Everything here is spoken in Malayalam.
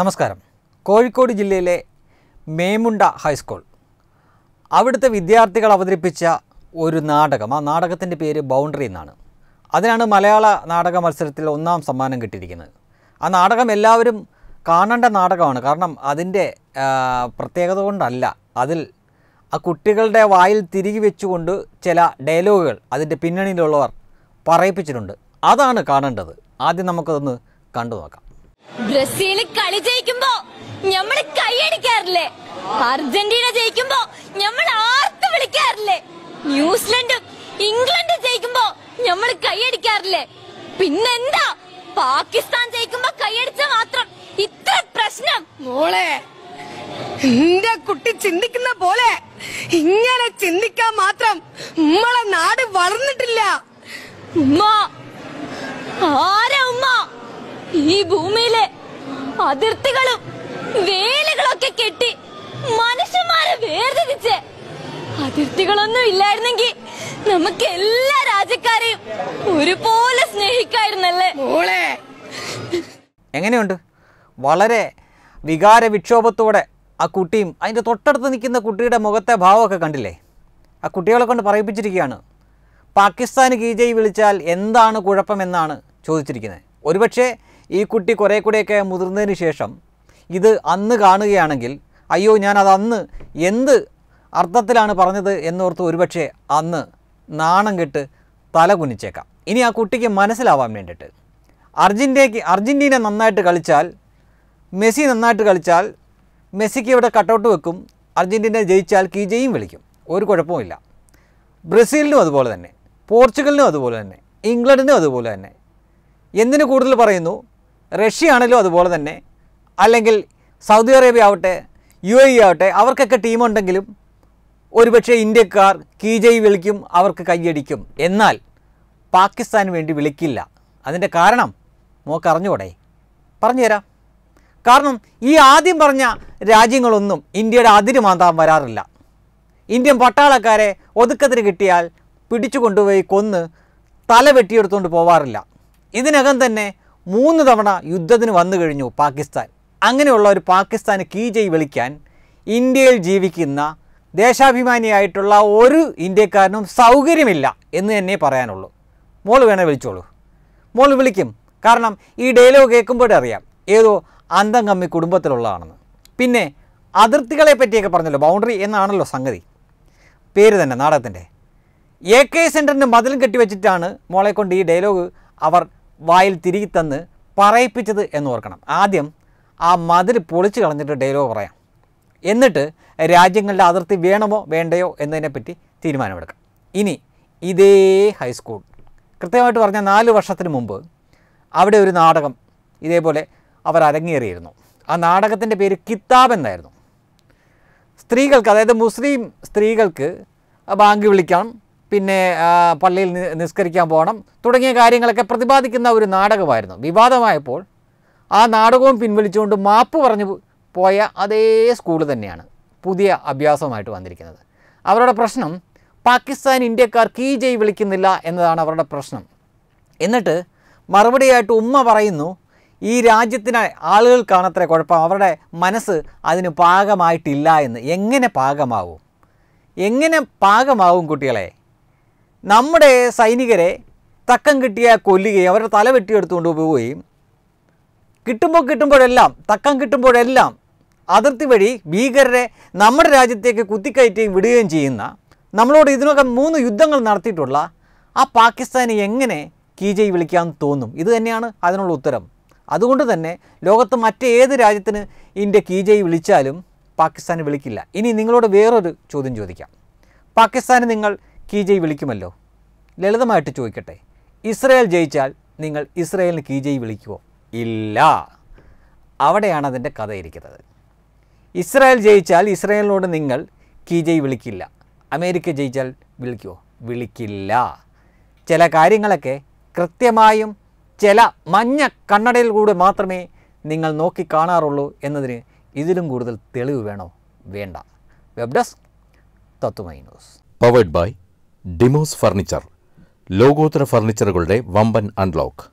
നമസ്കാരം കോഴിക്കോട് ജില്ലയിലെ മേമുണ്ട ഹൈസ്കൂൾ അവിടുത്തെ വിദ്യാർത്ഥികൾ അവതരിപ്പിച്ച ഒരു നാടകം ആ നാടകത്തിൻ്റെ പേര് ബൗണ്ടറി എന്നാണ് അതിനാണ് മലയാള നാടക മത്സരത്തിൽ ഒന്നാം സമ്മാനം കിട്ടിയിരിക്കുന്നത് ആ നാടകം എല്ലാവരും കാണേണ്ട നാടകമാണ് കാരണം അതിൻ്റെ പ്രത്യേകത കൊണ്ടല്ല അതിൽ ആ കുട്ടികളുടെ വായിൽ തിരികെ വെച്ചുകൊണ്ട് ചില ഡയലോഗുകൾ അതിൻ്റെ പിന്നണിയിലുള്ളവർ പറയിപ്പിച്ചിട്ടുണ്ട് അതാണ് കാണേണ്ടത് ആദ്യം നമുക്കതൊന്ന് കണ്ടു നോക്കാം ബ്രസീൽ കളി ജയിക്കുമ്പോ ഞമ്മള് കൈയടിക്കാറില്ലേ അർജന്റീന ജയിക്കുമ്പോ ഞമ്മൾ ആർക്കും വിളിക്കാറില്ലേ ന്യൂസിലൻഡും ഇംഗ്ലണ്ടും ജയിക്കുമ്പോ ഞമ്മൾ കൈയടിക്കാറില്ലേ പിന്നെന്താ പാകിസ്ഥാൻ ജയിക്കുമ്പോ കൈയടിച്ച മാത്രം ഇത്ര പ്രശ്നം മോളെ എന്റെ കുട്ടി ചിന്തിക്കുന്ന പോലെ ഇങ്ങനെ ചിന്തിക്കാൻ മാത്രം നമ്മളെ നാട് വളർന്നിട്ടില്ല ഉമ്മ ആരാ ഉമ്മ ഈ ഭൂമിയിലെ അതിർത്തികളും വേലുകളൊക്കെ കെട്ടി മനുഷ്യന്മാരെ വേർതിരിച്ച് അതിർത്തികളൊന്നും ഇല്ലായിരുന്നെങ്കിൽ നമുക്ക് എല്ലാ രാജ്യക്കാരെയും ഒരുപോലെ സ്നേഹിക്കായിരുന്നല്ലേ എങ്ങനെയുണ്ട് വളരെ വികാര വിക്ഷോഭത്തോടെ ആ കുട്ടിയും അതിൻ്റെ തൊട്ടടുത്ത് നിൽക്കുന്ന കുട്ടിയുടെ മുഖത്തെ ഭാവമൊക്കെ കണ്ടില്ലേ ആ കുട്ടികളെ കൊണ്ട് പറയിപ്പിച്ചിരിക്കുകയാണ് പാകിസ്ഥാന് കീജയി വിളിച്ചാൽ എന്താണ് കുഴപ്പമെന്നാണ് ചോദിച്ചിരിക്കുന്നത് ഒരുപക്ഷേ ഈ കുട്ടി കുറേ കൂടെയൊക്കെ മുതിർന്നതിന് ശേഷം ഇത് അന്ന് കാണുകയാണെങ്കിൽ അയ്യോ ഞാനത് അന്ന് എന്ത് അർത്ഥത്തിലാണ് പറഞ്ഞത് എന്നോർത്ത് ഒരുപക്ഷെ അന്ന് നാണം കെട്ട് തല കുനിച്ചേക്കാം ഇനി ആ കുട്ടിക്ക് മനസ്സിലാവാൻ വേണ്ടിയിട്ട് അർജൻറ്റേക്ക് അർജൻറ്റീന നന്നായിട്ട് കളിച്ചാൽ മെസ്സി നന്നായിട്ട് കളിച്ചാൽ മെസ്സിക്ക് ഇവിടെ കട്ടൗട്ട് വെക്കും അർജൻറ്റീന ജയിച്ചാൽ കീജയും വിളിക്കും ഒരു കുഴപ്പമില്ല ബ്രസീലിനും അതുപോലെ തന്നെ പോർച്ചുഗലിനും അതുപോലെ തന്നെ ഇംഗ്ലണ്ടിനും അതുപോലെ തന്നെ എന്തിനു കൂടുതൽ പറയുന്നു റഷ്യ ആണെങ്കിലും അതുപോലെ തന്നെ അല്ലെങ്കിൽ സൗദി അറേബ്യ ആവട്ടെ യു എ e ആവട്ടെ അവർക്കൊക്കെ ടീമുണ്ടെങ്കിലും ഒരുപക്ഷെ ഇന്ത്യക്കാർ കീജയി വിളിക്കും അവർക്ക് കൈയടിക്കും എന്നാൽ പാകിസ്ഥാന് വേണ്ടി വിളിക്കില്ല അതിൻ്റെ കാരണം മോക്കറിഞ്ഞുകൂടെ പറഞ്ഞുതരാം കാരണം ഈ ആദ്യം പറഞ്ഞ രാജ്യങ്ങളൊന്നും ഇന്ത്യയുടെ അതിര് മാന്താൻ വരാറില്ല ഇന്ത്യൻ പട്ടാളക്കാരെ ഒതുക്കത്തിന് കിട്ടിയാൽ പിടിച്ചു കൊണ്ടുപോയി കൊന്ന് തല വെട്ടിയെടുത്തുകൊണ്ട് പോവാറില്ല ഇതിനകം തന്നെ മൂന്ന് തവണ യുദ്ധത്തിന് വന്നു കഴിഞ്ഞു പാകിസ്ഥാൻ അങ്ങനെയുള്ള ഒരു പാകിസ്ഥാന് കീജയി വിളിക്കാൻ ഇന്ത്യയിൽ ജീവിക്കുന്ന ദേശാഭിമാനിയായിട്ടുള്ള ഒരു ഇന്ത്യക്കാരനും സൗകര്യമില്ല എന്ന് തന്നെ പറയാനുള്ളൂ മോൾ വേണേ വിളിച്ചോളൂ മോൾ വിളിക്കും കാരണം ഈ ഡയലോഗ് കേൾക്കുമ്പോഴേ അറിയാം ഏതോ അന്തം കമ്മി കുടുംബത്തിലുള്ളതാണെന്ന് പിന്നെ അതിർത്തികളെ പറ്റിയൊക്കെ പറഞ്ഞല്ലോ ബൗണ്ടറി എന്നാണല്ലോ സംഗതി പേര് തന്നെ നാടകത്തിൻ്റെ എ കെ സെൻറ്ററിൻ്റെ മതിലും കെട്ടിവെച്ചിട്ടാണ് മോളെ കൊണ്ട് ഈ ഡയലോഗ് അവർ വായിൽ തിരികെ തന്ന് പറയിപ്പിച്ചത് എന്ന് ഓർക്കണം ആദ്യം ആ മതിൽ പൊളിച്ചു കളഞ്ഞിട്ട് ഡയലോഗ് പറയാം എന്നിട്ട് രാജ്യങ്ങളുടെ അതിർത്തി വേണമോ വേണ്ടയോ എന്നതിനെപ്പറ്റി തീരുമാനമെടുക്കാം ഇനി ഇതേ ഹൈസ്കൂൾ കൃത്യമായിട്ട് പറഞ്ഞ നാല് വർഷത്തിന് മുമ്പ് അവിടെ ഒരു നാടകം ഇതേപോലെ അവർ അരങ്ങേറിയിരുന്നു ആ നാടകത്തിൻ്റെ പേര് കിതാബ് എന്നായിരുന്നു സ്ത്രീകൾക്ക് അതായത് മുസ്ലിം സ്ത്രീകൾക്ക് ബാങ്ക് വിളിക്കണം പിന്നെ പള്ളിയിൽ നിസ്കരിക്കാൻ പോകണം തുടങ്ങിയ കാര്യങ്ങളൊക്കെ പ്രതിപാദിക്കുന്ന ഒരു നാടകമായിരുന്നു വിവാദമായപ്പോൾ ആ നാടകവും പിൻവലിച്ചുകൊണ്ട് മാപ്പ് പറഞ്ഞു പോയ അതേ സ്കൂൾ തന്നെയാണ് പുതിയ അഭ്യാസവുമായിട്ട് വന്നിരിക്കുന്നത് അവരുടെ പ്രശ്നം പാകിസ്ഥാൻ ഇന്ത്യക്കാർ കീ ജയ് വിളിക്കുന്നില്ല എന്നതാണ് അവരുടെ പ്രശ്നം എന്നിട്ട് മറുപടിയായിട്ട് ഉമ്മ പറയുന്നു ഈ രാജ്യത്തിന് ആളുകൾക്കാണ് അത്ര കുഴപ്പം അവരുടെ മനസ്സ് അതിന് പാകമായിട്ടില്ല എന്ന് എങ്ങനെ പാകമാവും എങ്ങനെ പാകമാവും കുട്ടികളെ നമ്മുടെ സൈനികരെ തക്കം കിട്ടിയ കൊല്ലുകയും അവരുടെ തല വെട്ടിയെടുത്തുകൊണ്ട് പോവുകയും കിട്ടുമ്പോൾ കിട്ടുമ്പോഴെല്ലാം തക്കം കിട്ടുമ്പോഴെല്ലാം അതിർത്തി വഴി ഭീകരരെ നമ്മുടെ രാജ്യത്തേക്ക് കുത്തിക്കയറ്റുകയും വിടുകയും ചെയ്യുന്ന നമ്മളോട് ഇതിനകം മൂന്ന് യുദ്ധങ്ങൾ നടത്തിയിട്ടുള്ള ആ പാകിസ്ഥാനെ എങ്ങനെ കീജയി വിളിക്കാൻ തോന്നും ഇത് തന്നെയാണ് അതിനുള്ള ഉത്തരം അതുകൊണ്ട് തന്നെ ലോകത്ത് മറ്റേത് രാജ്യത്തിന് ഇന്ത്യ കീജയി വിളിച്ചാലും പാകിസ്ഥാനെ വിളിക്കില്ല ഇനി നിങ്ങളോട് വേറൊരു ചോദ്യം ചോദിക്കാം പാകിസ്ഥാന് നിങ്ങൾ കീജയ് വിളിക്കുമല്ലോ ലളിതമായിട്ട് ചോദിക്കട്ടെ ഇസ്രയേൽ ജയിച്ചാൽ നിങ്ങൾ ഇസ്രയേലിന് കീജയ് വിളിക്കുമോ ഇല്ല അവിടെയാണ് അതിൻ്റെ കഥ ഇരിക്കുന്നത് ഇസ്രായേൽ ജയിച്ചാൽ ഇസ്രായേലിനോട് നിങ്ങൾ കീജയ് വിളിക്കില്ല അമേരിക്ക ജയിച്ചാൽ വിളിക്കുമോ വിളിക്കില്ല ചില കാര്യങ്ങളൊക്കെ കൃത്യമായും ചില മഞ്ഞ കണ്ണടയിൽ കൂടെ മാത്രമേ നിങ്ങൾ നോക്കി കാണാറുള്ളൂ എന്നതിന് ഇതിലും കൂടുതൽ തെളിവ് വേണോ വേണ്ട web desk Tatwamayi news powered by Demos furniture ലോകോത്തര ഫർണിച്ചറുകളുടെ വമ്പൻ അൺലോക്ക്